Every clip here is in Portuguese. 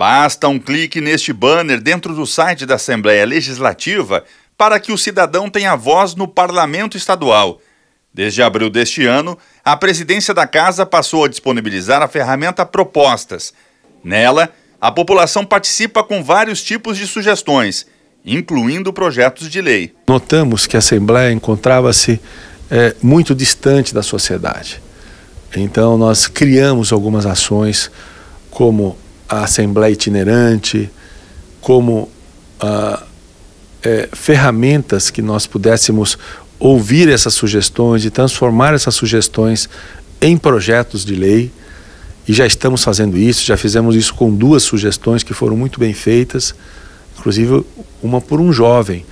Basta um clique neste banner dentro do site da Assembleia Legislativa para que o cidadão tenha voz no Parlamento Estadual. Desde abril deste ano, a presidência da Casa passou a disponibilizar a ferramenta Propostas. Nela, a população participa com vários tipos de sugestões, incluindo projetos de lei. Notamos que a Assembleia encontrava-se é, muito distante da sociedade. Então, nós criamos algumas ações, como a Assembleia Itinerante, como ah, é, ferramentas que nós pudéssemos ouvir essas sugestões e transformar essas sugestões em projetos de lei. E já estamos fazendo isso, já fizemos isso com duas sugestões que foram muito bem feitas, inclusive uma por um jovem.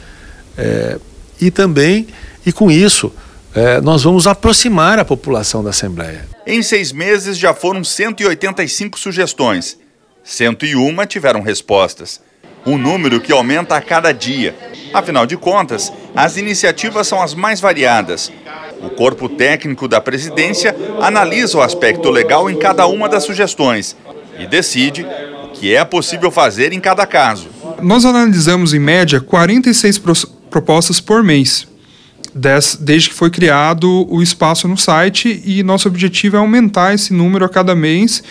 É, e também, e com isso, é, nós vamos aproximar a população da Assembleia. Em seis meses já foram 185 sugestões 101 tiveram respostas, um número que aumenta a cada dia. Afinal de contas, as iniciativas são as mais variadas. O corpo técnico da presidência analisa o aspecto legal em cada uma das sugestões e decide o que é possível fazer em cada caso. Nós analisamos, em média, 46 propostas por mês, desde que foi criado o espaço no site, e nosso objetivo é aumentar esse número a cada mês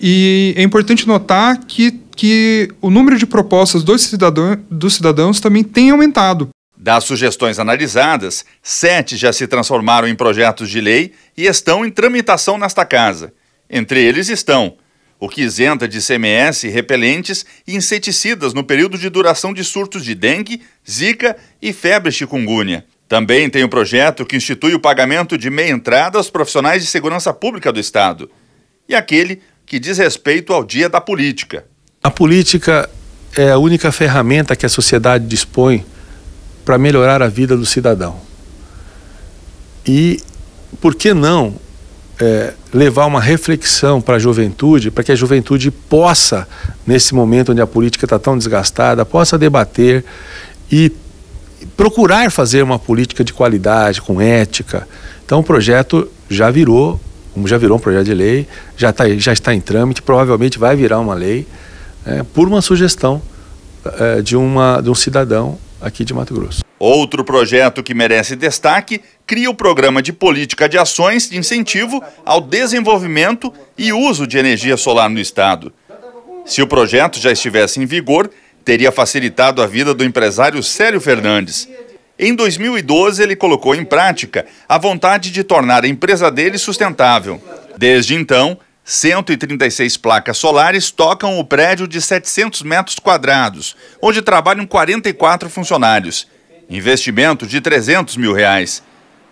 e é importante notar que, que o número de propostas dos, cidadão, dos cidadãos também tem aumentado. Das sugestões analisadas, sete já se transformaram em projetos de lei e estão em tramitação nesta casa. Entre eles estão o que isenta de CMS repelentes e inseticidas no período de duração de surtos de dengue, zika e febre chikungunya. Também tem o um projeto que institui o pagamento de meia entrada aos profissionais de segurança pública do Estado. E aquele que diz respeito ao Dia da Política. A política é a única ferramenta que a sociedade dispõe para melhorar a vida do cidadão. E por que não é, levar uma reflexão para a juventude, para que a juventude possa, nesse momento onde a política está tão desgastada, possa debater e procurar fazer uma política de qualidade, com ética. Então o projeto já virou como já virou um projeto de lei, já, tá, já está em trâmite, provavelmente vai virar uma lei, é, por uma sugestão é, de, uma, de um cidadão aqui de Mato Grosso. Outro projeto que merece destaque cria o programa de política de ações de incentivo ao desenvolvimento e uso de energia solar no estado. Se o projeto já estivesse em vigor, teria facilitado a vida do empresário Célio Fernandes. Em 2012, ele colocou em prática a vontade de tornar a empresa dele sustentável. Desde então, 136 placas solares tocam o prédio de 700 metros quadrados, onde trabalham 44 funcionários. Investimento de 300 mil reais.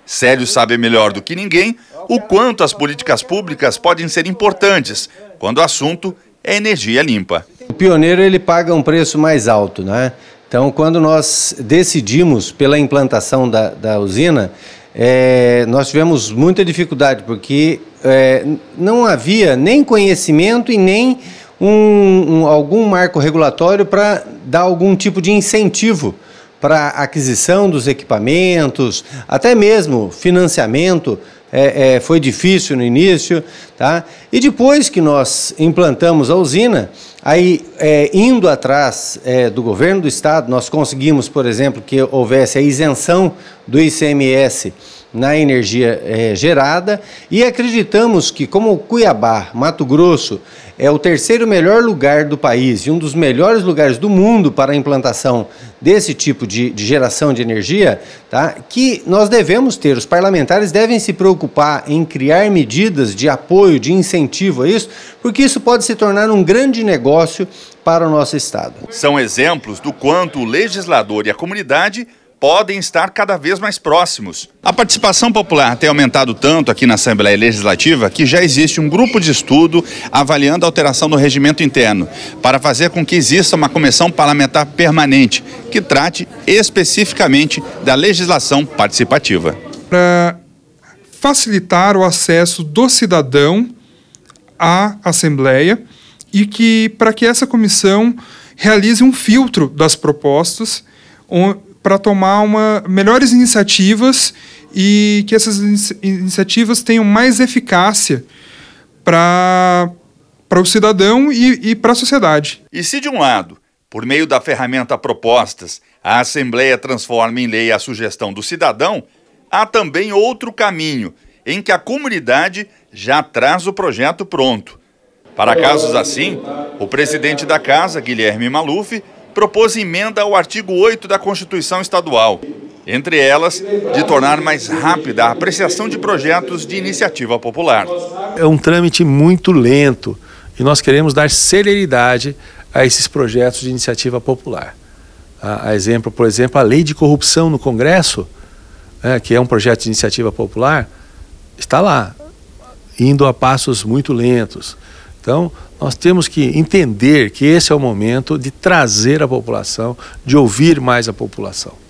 Célio sabe melhor do que ninguém o quanto as políticas públicas podem ser importantes quando o assunto é energia limpa. O pioneiro ele paga um preço mais alto, né? Então, quando nós decidimos pela implantação da, da usina, é, nós tivemos muita dificuldade, porque é, não havia nem conhecimento e nem um, um, algum marco regulatório para dar algum tipo de incentivo para aquisição dos equipamentos, até mesmo financiamento é, é, foi difícil no início, tá? E depois que nós implantamos a usina, aí é, indo atrás é, do governo do estado, nós conseguimos, por exemplo, que houvesse a isenção do ICMS na energia é, gerada e acreditamos que, como Cuiabá, Mato Grosso, é o terceiro melhor lugar do país e um dos melhores lugares do mundo para a implantação desse tipo de, de geração de energia, tá? que nós devemos ter, os parlamentares devem se preocupar em criar medidas de apoio, de incentivo a isso, porque isso pode se tornar um grande negócio para o nosso Estado. São exemplos do quanto o legislador e a comunidade podem estar cada vez mais próximos. A participação popular tem aumentado tanto aqui na Assembleia Legislativa que já existe um grupo de estudo avaliando a alteração do regimento interno para fazer com que exista uma comissão parlamentar permanente que trate especificamente da legislação participativa. Para facilitar o acesso do cidadão à Assembleia e que para que essa comissão realize um filtro das propostas para tomar uma, melhores iniciativas e que essas in iniciativas tenham mais eficácia para o cidadão e, e para a sociedade. E se, de um lado, por meio da ferramenta Propostas, a Assembleia transforma em lei a sugestão do cidadão, há também outro caminho em que a comunidade já traz o projeto pronto. Para casos assim, o presidente da casa, Guilherme Maluf, propôs emenda ao artigo 8 da Constituição Estadual, entre elas, de tornar mais rápida a apreciação de projetos de iniciativa popular. É um trâmite muito lento e nós queremos dar celeridade a esses projetos de iniciativa popular. A, exemplo, por exemplo, a lei de corrupção no Congresso, é, que é um projeto de iniciativa popular, está lá, indo a passos muito lentos. Então, nós temos que entender que esse é o momento de trazer a população, de ouvir mais a população.